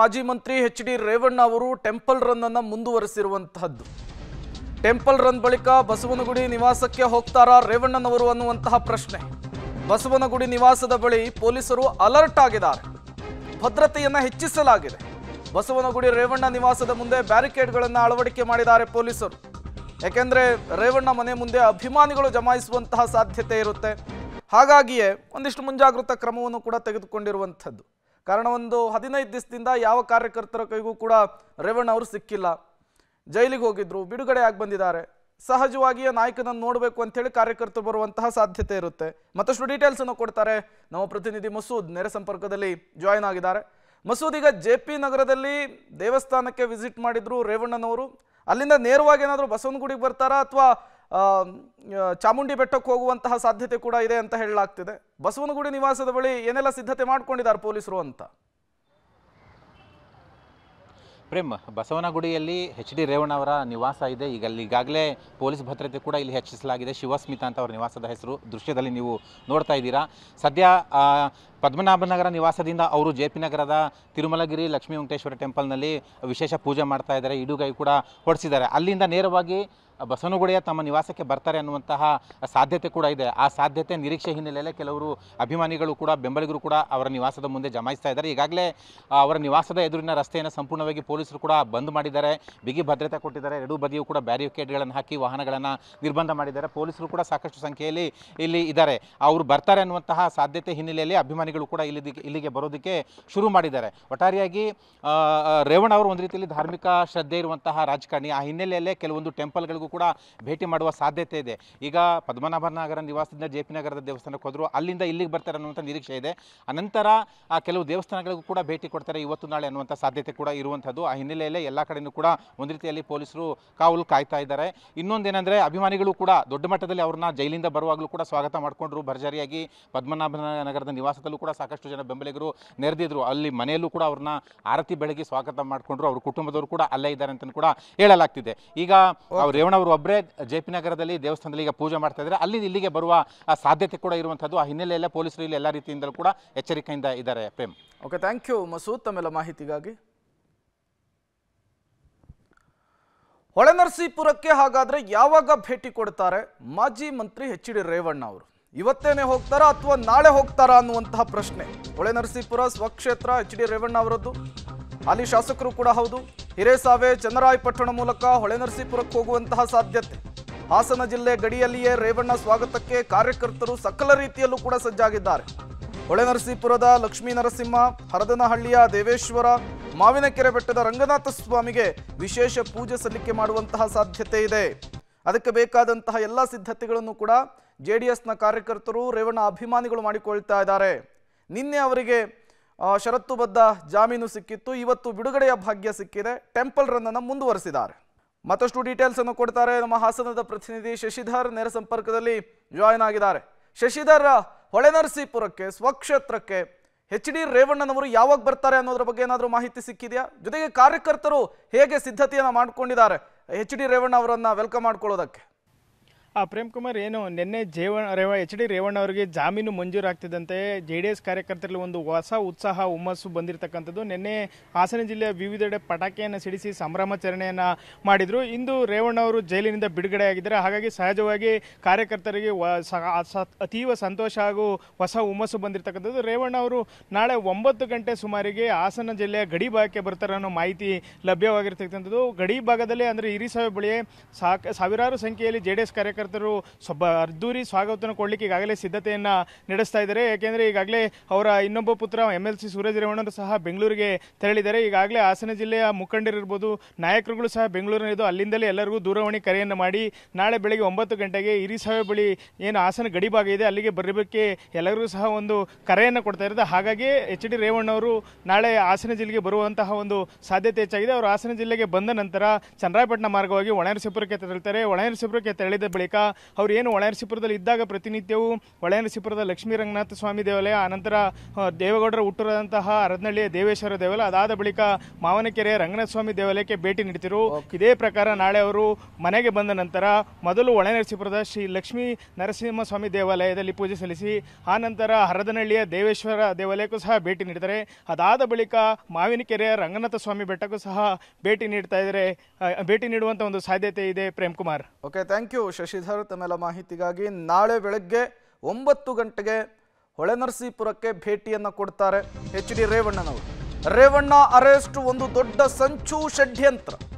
ಮಾಜಿ ಮಂತ್ರಿ H D Revanna ಅವರು ಟೆಂಪಲ್ ರನ್ ಅನ್ನು ಮುಂದುವರೆಸಿರುವಂತಹದ್ದು ಟೆಂಪಲ್ ರನ್ ಬಳಿಕ ಬಸವನಗುಡಿ ನಿವಾಸಕ್ಕೆ ಹೋಗ್ತಾರಾ ರೇವಣ್ಣನವರು ಅನ್ನುವಂತಹ ಪ್ರಶ್ನೆ ಬಸವನಗುಡಿ ನಿವಾಸದ ಬಳಿ ಪೊಲೀಸರು ಅಲರ್ಟ್ ಆಗಿದ್ದಾರೆ ಭದ್ರತೆಯನ್ನು ಹೆಚ್ಚಿಸಲಾಗಿದೆ ಬಸವನಗುಡಿ ರೇವಣ್ಣ ನಿವಾಸದ ಮುಂದೆ ಬ್ಯಾರಿಕೇಡ್ಗಳನ್ನು ಅಳವಡಿಕೆ ಮಾಡಿದ್ದಾರೆ ಪೊಲೀಸರು ಯಾಕೆಂದರೆ ರೇವಣ್ಣ ಮನೆ ಮುಂದೆ ಅಭಿಮಾನಿಗಳು ಜಮಾಯಿಸುವಂತಹ ಸಾಧ್ಯತೆ ಇರುತ್ತೆ ಹಾಗಾಗಿಯೇ ಒಂದಿಷ್ಟು ಮುಂಜಾಗ್ರತಾ ಕ್ರಮವನ್ನು ಕೂಡ ತೆಗೆದುಕೊಂಡಿರುವಂಥದ್ದು ಕಾರಣ ಒಂದು ಹದಿನೈದು ದಿವಸದಿಂದ ಯಾವ ಕಾರ್ಯಕರ್ತರ ಕೈಗೂ ಕೂಡ ರೇವಣ್ಣ ಅವರು ಸಿಕ್ಕಿಲ್ಲ ಜೈಲಿಗೆ ಹೋಗಿದ್ರು ಬಿಡುಗಡೆ ಆಗಿ ಬಂದಿದ್ದಾರೆ ಸಹಜವಾಗಿಯೇ ನಾಯಕನನ್ನು ನೋಡಬೇಕು ಹೇಳಿ ಕಾರ್ಯಕರ್ತರು ಬರುವಂತಹ ಸಾಧ್ಯತೆ ಇರುತ್ತೆ ಮತ್ತಷ್ಟು ಡೀಟೇಲ್ಸ್ ಅನ್ನು ಕೊಡ್ತಾರೆ ನಮ್ಮ ಪ್ರತಿನಿಧಿ ಮಸೂದ್ ನೆರೆ ಸಂಪರ್ಕದಲ್ಲಿ ಜಾಯಿನ್ ಆಗಿದ್ದಾರೆ ಮಸೂದ್ ಈಗ ಜೆ ಪಿ ನಗರದಲ್ಲಿ ದೇವಸ್ಥಾನಕ್ಕೆ ವಿಸಿಟ್ ಮಾಡಿದ್ರು ರೇವಣ್ಣನವರು ಅಲ್ಲಿಂದ ನೇರವಾಗಿ ಏನಾದರೂ ಬಸವನಗುಡಿಗೆ ಬರ್ತಾರಾ ಅಥವಾ ಚಾಮುಂಡಿ ಬೆಟ್ಟಕ್ಕೆ ಹೋಗುವಂತಹ ಸಾಧ್ಯತೆ ಕೂಡ ಇದೆ ಅಂತ ಹೇಳಲಾಗ್ತಿದೆ ಬಸವನಗುಡಿ ನಿವಾಸದ ಬಳಿ ಏನೆಲ್ಲ ಸಿದ್ಧತೆ ಮಾಡ್ಕೊಂಡಿದ್ದಾರೆ ಪೊಲೀಸರು ಅಂತ ಪ್ರೇಮ್ ಬಸವನಗುಡಿಯಲ್ಲಿ ಎಚ್ ಡಿ ರೇವಣ್ಣ ಅವರ ನಿವಾಸ ಇದೆ ಈಗ ಅಲ್ಲಿ ಈಗಾಗಲೇ ಪೊಲೀಸ್ ಭದ್ರತೆ ಕೂಡ ಇಲ್ಲಿ ಹೆಚ್ಚಿಸಲಾಗಿದೆ ಶಿವಸ್ಮಿತಾ ಅಂತ ಅವರ ನಿವಾಸದ ಹೆಸರು ದೃಶ್ಯದಲ್ಲಿ ನೀವು ನೋಡ್ತಾ ಇದ್ದೀರಾ ಸದ್ಯ ಪದ್ಮನಾಭನಗರ ನಿವಾಸದಿಂದ ಅವರು ಜೆ ಪಿ ನಗರದ ತಿರುಮಲಗಿರಿ ಲಕ್ಷ್ಮೀ ವೆಂಕಟೇಶ್ವರ ಟೆಂಪಲ್ನಲ್ಲಿ ವಿಶೇಷ ಪೂಜೆ ಮಾಡ್ತಾ ಇದ್ದಾರೆ ಇಡುಗೈ ಕೂಡ ಹೊಡೆಸಿದ್ದಾರೆ ಅಲ್ಲಿಂದ ನೇರವಾಗಿ ಬಸವನಗುಡಿಯ ತಮ್ಮ ನಿವಾಸಕ್ಕೆ ಬರ್ತಾರೆ ಅನ್ನುವಂತಹ ಸಾಧ್ಯತೆ ಕೂಡ ಇದೆ ಆ ಸಾಧ್ಯತೆ ನಿರೀಕ್ಷೆ ಹಿನ್ನೆಲೆಯಲ್ಲಿ ಕೆಲವರು ಅಭಿಮಾನಿಗಳು ಕೂಡ ಬೆಂಬಲಿಗರು ಕೂಡ ಅವರ ನಿವಾಸದ ಮುಂದೆ ಜಮಾಯಿಸ್ತಾ ಇದ್ದಾರೆ ಈಗಾಗಲೇ ಅವರ ನಿವಾಸದ ಎದುರಿನ ರಸ್ತೆಯನ್ನು ಸಂಪೂರ್ಣವಾಗಿ ಪೊಲೀಸರು ಕೂಡ ಬಂದ್ ಮಾಡಿದ್ದಾರೆ ಬಿಗಿ ಭದ್ರತೆ ಕೊಟ್ಟಿದ್ದಾರೆ ಎರಡೂ ಬದಿಯೂ ಕೂಡ ಬ್ಯಾರಿಕೇಡ್ಗಳನ್ನು ಹಾಕಿ ವಾಹನಗಳನ್ನು ನಿರ್ಬಂಧ ಮಾಡಿದ್ದಾರೆ ಪೊಲೀಸರು ಕೂಡ ಸಾಕಷ್ಟು ಸಂಖ್ಯೆಯಲ್ಲಿ ಇಲ್ಲಿ ಇದ್ದಾರೆ ಅವರು ಬರ್ತಾರೆ ಅನ್ನುವಂತಹ ಸಾಧ್ಯತೆ ಹಿನ್ನೆಲೆಯಲ್ಲಿ ಅಭಿಮಾನಿ ಅಭಿಮಾನಿಗಳು ಕೂಡ ಇಲ್ಲಿಗೆ ಇಲ್ಲಿಗೆ ಬರೋದಕ್ಕೆ ಶುರು ಮಾಡಿದ್ದಾರೆ ಒಟ್ಟಾರಿಯಾಗಿ ರೇವಣ್ಣ ಅವರು ಒಂದು ರೀತಿಯಲ್ಲಿ ಧಾರ್ಮಿಕ ಶ್ರದ್ಧೆ ಇರುವಂತಹ ರಾಜಕಾರಣಿ ಆ ಹಿನ್ನೆಲೆಯಲ್ಲೇ ಕೆಲವೊಂದು ಟೆಂಪಲ್ಗಳಿಗೂ ಕೂಡ ಭೇಟಿ ಮಾಡುವ ಸಾಧ್ಯತೆ ಇದೆ ಈಗ ಪದ್ಮನಾಭನಗರ ನಿವಾಸದಿಂದ ಜೆ ಪಿ ನಗರದ ದೇವಸ್ಥಾನಕ್ಕೆ ಹೋದರು ಅಲ್ಲಿಂದ ಇಲ್ಲಿಗೆ ಬರ್ತಾರೆ ಅನ್ನುವಂಥ ನಿರೀಕ್ಷೆ ಇದೆ ಅನಂತರ ಆ ಕೆಲವು ದೇವಸ್ಥಾನಗಳಿಗೂ ಕೂಡ ಭೇಟಿ ಕೊಡ್ತಾರೆ ಇವತ್ತು ನಾಳೆ ಅನ್ನುವಂಥ ಸಾಧ್ಯತೆ ಕೂಡ ಇರುವಂಥದ್ದು ಆ ಹಿನ್ನೆಲೆಯಲ್ಲೇ ಎಲ್ಲ ಕಡೆಯೂ ಕೂಡ ಒಂದು ರೀತಿಯಲ್ಲಿ ಪೊಲೀಸರು ಕಾವಲು ಕಾಯ್ತಾ ಇದ್ದಾರೆ ಇನ್ನೊಂದೇನೆಂದರೆ ಅಭಿಮಾನಿಗಳು ಕೂಡ ದೊಡ್ಡ ಮಟ್ಟದಲ್ಲಿ ಅವ್ರನ್ನ ಜೈಲಿಂದ ಬರುವಾಗಲೂ ಕೂಡ ಸ್ವಾಗತ ಮಾಡಿಕೊಂಡ್ರು ಭರ್ಜರಿಯಾಗಿ ಪದ್ಮನಾಭನ ನಗರದ ನಿವಾಸದಲ್ಲೂ ಕೂಡ ಸಾಕಷ್ಟು ಜನ ಬೆಂಬಲಿಗರು ನೆರೆದಿದ್ರು ಅಲ್ಲಿ ಮನೆಯಲ್ಲೂ ಕೂಡ ಅವ್ರನ್ನ ಆರತಿ ಬೆಳಗ್ಗೆ ಸ್ವಾಗತ ಮಾಡಿಕೊಂಡ್ರು ಅವ್ರ ಕುಟುಂಬದವರು ಕೂಡ ಅಲ್ಲೇ ಇದ್ದಾರೆ ಅಂತ ಕೂಡ ಹೇಳಲಾಗ್ತಿದೆ ಈಗ ಅವರು ಒಬ್ಬರೇ ಜೆ ಪಿ ನಗರದಲ್ಲಿ ದೇವಸ್ಥಾನದಲ್ಲಿ ಈಗ ಪೂಜೆ ಮಾಡ್ತಾ ಇದ್ದಾರೆ ಅಲ್ಲಿ ಇಲ್ಲಿಗೆ ಬರುವ ಸಾಧ್ಯತೆ ಕೂಡ ಇರುವಂಥದ್ದು ಆ ಹಿನ್ನೆಲೆಯಲ್ಲಿ ಪೊಲೀಸರು ಇಲ್ಲಿ ಎಲ್ಲ ರೀತಿಯಿಂದಲೂ ಕೂಡ ಎಚ್ಚರಿಕೆಯಿಂದ ಇದ್ದಾರೆ Prem okay thank you Masood ತಮ್ಮೆಲ್ಲ ಮಾಹಿತಿಗಾಗಿ ಹೊಳೆನರಸೀಪುರಕ್ಕೆ ಹಾಗಾದರೆ ಯಾವಾಗ ಭೇಟಿ ಕೊಡ್ತಾರೆ ಮಾಜಿ ಮಂತ್ರಿ ಎಚ್ ಡಿ ರೇವಣ್ಣ ಅವರು ಇವತ್ತೇನೆ ಹೋಗ್ತಾರಾ ಅಥವಾ ನಾಳೆ ಹೋಗ್ತಾರಾ ಅನ್ನುವಂತಹ ಪ್ರಶ್ನೆ ಹೊಳೆ ನರಸೀಪುರ ಸ್ವಕ್ಷೇತ್ರ ಎಚ್ ಡಿ ರೇವಣ್ಣ ಅವರದ್ದು ಅಲ್ಲಿ ಶಾಸಕರು ಕೂಡ ಹೌದು ಹಿರೇಸಾವೆ ಚನ್ನರಾಯಪಟ್ಟಣ ಮೂಲಕ ಹೊಳೆ ನರಸೀಪುರಕ್ಕೆ ಹೋಗುವಂತಹ ಸಾಧ್ಯತೆ ಹಾಸನ ಜಿಲ್ಲೆ ಗಡಿಯಲ್ಲಿಯೇ ರೇವಣ್ಣ ಸ್ವಾಗತಕ್ಕೆ ಕಾರ್ಯಕರ್ತರು ಸಕಲ ರೀತಿಯಲ್ಲೂ ಕೂಡ ಸಜ್ಜಾಗಿದ್ದಾರೆ ಹೊಳೆ ನರಸೀಪುರದ ಲಕ್ಷ್ಮೀ ನರಸಿಂಹ ಹರದನಹಳ್ಳಿಯ ದೇವೇಶ್ವರ ಮಾವಿನಕೆರೆ ಬೆಟ್ಟದ ರಂಗನಾಥ ಸ್ವಾಮಿಗೆ ವಿಶೇಷ ಪೂಜೆ ಸಲ್ಲಿಕೆ ಮಾಡುವಂತಹ ಸಾಧ್ಯತೆ ಇದೆ ಅದಕ್ಕೆ ಬೇಕಾದಂತಹ ಎಲ್ಲ ಸಿದ್ಧತೆಗಳನ್ನು ಕೂಡ ಜೆ ಡಿ ಎಸ್ನ ಕಾರ್ಯಕರ್ತರು ರೇವಣ್ಣ ಅಭಿಮಾನಿಗಳು ಮಾಡಿಕೊಳ್ತಾ ಇದ್ದಾರೆ ನಿನ್ನೆ ಅವರಿಗೆ ಷರತ್ತುಬದ್ಧ ಜಾಮೀನು ಸಿಕ್ಕಿತ್ತು ಇವತ್ತು ಬಿಡುಗಡೆಯ ಭಾಗ್ಯ ಸಿಕ್ಕಿದೆ ಟೆಂಪಲ್ ರನ್ನನ್ನು ಮುಂದುವರೆಸಿದ್ದಾರೆ ಮತ್ತಷ್ಟು ಡೀಟೇಲ್ಸ್ ಅನ್ನು ಕೊಡ್ತಾರೆ ನಮ್ಮ ಹಾಸನದ ಪ್ರತಿನಿಧಿ ಶಶಿಧರ್ ನೇರ ಸಂಪರ್ಕದಲ್ಲಿ ಜಾಯಿನ್ ಆಗಿದ್ದಾರೆ ಶಶಿಧರ್ ಹೊಳೆನರಸೀಪುರಕ್ಕೆ ಸ್ವಕ್ಷೇತ್ರಕ್ಕೆ ಎಚ್ ಡಿ ರೇವಣ್ಣನವರು ಯಾವಾಗ ಬರ್ತಾರೆ ಅನ್ನೋದ್ರ ಬಗ್ಗೆ ಏನಾದರೂ ಮಾಹಿತಿ ಸಿಕ್ಕಿದೆಯಾ ಜೊತೆಗೆ ಕಾರ್ಯಕರ್ತರು ಹೇಗೆ ಸಿದ್ಧತೆಯನ್ನು ಮಾಡಿಕೊಂಡಿದ್ದಾರೆ ಎಚ್ ಡಿ ರೇವಣ್ಣ ಅವರನ್ನು ವೆಲ್ಕಮ್ ಮಾಡ್ಕೊಳ್ಳೋದಕ್ಕೆ ಆ ಪ್ರೇಮ್ ಕುಮಾರ್ ಏನು ನಿನ್ನೆ ಜೇವಣ್ಣ ರೇವ ಎಚ್ ಡಿ ರೇವಣ್ಣ ಅವರಿಗೆ ಜಾಮೀನು ಮಂಜೂರಾಗ್ತಿದ್ದಂತೆ ಜೆ ಡಿ ಎಸ್ ಕಾರ್ಯಕರ್ತರಲ್ಲಿ ಒಂದು ಹೊಸ ಉತ್ಸಾಹ ಹುಮ್ಮಸ್ಸು ಬಂದಿರತಕ್ಕಂಥದ್ದು ನಿನ್ನೆ ಹಾಸನ ಜಿಲ್ಲೆಯ ವಿವಿಧೆಡೆ ಪಟಾಕಿಯನ್ನು ಸಿಡಿಸಿ ಸಂಭ್ರಮಾಚರಣೆಯನ್ನು ಮಾಡಿದರು ಇಂದು ರೇವಣ್ಣ ಅವರು ಜೈಲಿನಿಂದ ಬಿಡುಗಡೆಯಾಗಿದ್ದಾರೆ ಹಾಗಾಗಿ ಸಹಜವಾಗಿ ಕಾರ್ಯಕರ್ತರಿಗೆ ಅತೀವ ಸಂತೋಷ ಹಾಗೂ ಹೊಸ ಹುಮ್ಮಸ್ಸು ಬಂದಿರತಕ್ಕಂಥದ್ದು ರೇವಣ್ಣ ಅವರು ನಾಳೆ ಒಂಬತ್ತು ಗಂಟೆ ಸುಮಾರಿಗೆ ಹಾಸನ ಜಿಲ್ಲೆಯ ಗಡಿ ಭಾಗಕ್ಕೆ ಬರ್ತಾರೆ ಅನ್ನೋ ಮಾಹಿತಿ ಲಭ್ಯವಾಗಿರ್ತಕ್ಕಂಥದ್ದು ಗಡಿ ಭಾಗದಲ್ಲಿ ಅಂದರೆ ಹಿರಿಸಾವೆ ಬಳಿ ಸಾಕ ಸಾವಿರಾರು ಸಂಖ್ಯೆಯಲ್ಲಿ ಜೆ ಡಿ ಎಸ್ ಕಾರ್ಯಕರ್ತರು ಸೊಬ್ಬ ಅದ್ದೂರಿ ಸ್ವಾಗತವನ್ನು ಕೊಡಲಿಕ್ಕೆ ಈಗಾಗಲೇ ಸಿದ್ಧತೆಯನ್ನು ನಡೆಸ್ತಾ ಇದ್ದಾರೆ ಏಕೆಂದರೆ ಈಗಾಗಲೇ ಅವರ ಇನ್ನೊಬ್ಬ ಪುತ್ರ ಎಮ್ ಎಲ್ ಸಿ ಸೂರಜ್ ರೇವಣ್ಣರು ಸಹ ಬೆಂಗಳೂರಿಗೆ ತೆರಳಿದ್ದಾರೆ ಈಗಾಗಲೇ ಹಾಸನ ಜಿಲ್ಲೆಯ ಮುಖಂಡರಿರ್ಬೋದು ನಾಯಕರುಗಳು ಸಹ ಬೆಂಗಳೂರಿನಲ್ಲಿದ್ದು ಅಲ್ಲಿಂದಲೇ ಎಲ್ಲರಿಗೂ ದೂರವಾಣಿ ಕರೆಯನ್ನು ಮಾಡಿ ನಾಳೆ ಬೆಳಗ್ಗೆ ಒಂಬತ್ತು ಗಂಟೆಗೆ ಹಿರಿಸಾವೆ ಬಳಿ ಏನು ಹಾಸನ ಗಡಿಭಾಗ ಇದೆ ಅಲ್ಲಿಗೆ ಬರಬೇಕೆ ಎಲ್ಲರಿಗೂ ಸಹ ಒಂದು ಕರೆಯನ್ನು ಕೊಡ್ತಾ ಇರೋದು ಹಾಗಾಗಿ ಎಚ್ ಡಿ ರೇವಣ್ಣವರು ನಾಳೆ ಹಾಸನ ಜಿಲ್ಲೆಗೆ ಬರುವಂತಹ ಒಂದು ಸಾಧ್ಯತೆ ಹೆಚ್ಚಾಗಿದೆ ಅವರು ಹಾಸನ ಜಿಲ್ಲೆಗೆ ಬಂದ ನಂತರ ಚಂದ್ರಾಯಪಟ್ಟಣ ಮಾರ್ಗವಾಗಿ ಒಣರಸೀಪುರಕ್ಕೆ ತೆರಳುತ್ತಾರೆ ಒಣರಸೀಪುರಕ್ಕೆ ತೆರಳಿದ ಬಳಿಕ ಬಳಿಕ ಅವರು ಏನು ಒಳನರಸೀಪುರದಲ್ಲಿ ಇದ್ದಾಗ ಪ್ರತಿನಿತ್ಯವೂ ಒಳನರಸಿಪುರದ ಲಕ್ಷ್ಮೀ ರಂಗನಾಥ ಸ್ವಾಮಿ ದೇವಾಲಯ ಆನಂತರ ದೇವೇಗೌಡರ ಹುಟ್ಟುರದಂತಹ ಅರದನಹಳ್ಳಿಯ ದೇವೇಶ್ವರ ದೇವಾಲಯ ಅದಾದ ಬಳಿಕ ಮಾವನಕೆರೆ ರಂಗನಾಥ ಸ್ವಾಮಿ ದೇವಾಲಯಕ್ಕೆ ಭೇಟಿ ನೀಡ್ತಿರು ಇದೇ ಪ್ರಕಾರ ನಾಳೆ ಅವರು ಮನೆಗೆ ಬಂದ ನಂತರ ಮೊದಲು ಒಳನರಸಿಪುರದ ಶ್ರೀ ಲಕ್ಷ್ಮೀ ನರಸಿಂಹ ಸ್ವಾಮಿ ದೇವಾಲಯದಲ್ಲಿ ಪೂಜೆ ಸಲ್ಲಿಸಿ ಆನಂತರ ಹರದನಹಳ್ಳಿಯ ದೇವೇಶ್ವರ ದೇವಾಲಯಕ್ಕೂ ಸಹ ಭೇಟಿ ನೀಡಿದರೆ ಅದಾದ ಬಳಿಕ ಮಾವಿನಕೆರೆಯ ರಂಗನಾಥ ಸ್ವಾಮಿ ಬೆಟ್ಟಕ್ಕೂ ಸಹ ಭೇಟಿ ನೀಡ್ತಾ ಇದ್ದಾರೆ ಭೇಟಿ ನೀಡುವಂತಹ ಒಂದು ಸಾಧ್ಯತೆ ಇದೆ Prem Kumar okay thank you Shashi Shridhar ಮಾಹಿತಿಗಾಗಿ ನಾಳೆ ಬೆಳಗ್ಗೆ ಒಂಬತ್ತು ಗಂಟೆಗೆ ಹೊಳೆನರಸೀಪುರಕ್ಕೆ ಭೇಟಿಯನ್ನು ಕೊಡ್ತಾರೆ ಎಚ್ ಡಿ ರೇವಣ್ಣನವರು ರೇವಣ್ಣ ಅರೆಸ್ಟ್ ಒಂದು ದೊಡ್ಡ ಸಂಚು ಷಡ್ಯಂತ್ರ